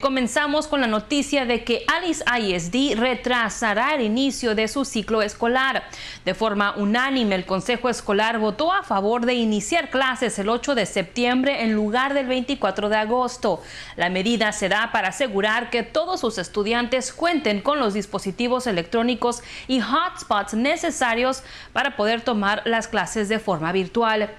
Comenzamos con la noticia de que Alice ISD retrasará el inicio de su ciclo escolar. De forma unánime, el Consejo Escolar votó a favor de iniciar clases el 8 de septiembre en lugar del 24 de agosto. La medida se da para asegurar que todos sus estudiantes cuenten con los dispositivos electrónicos y hotspots necesarios para poder tomar las clases de forma virtual.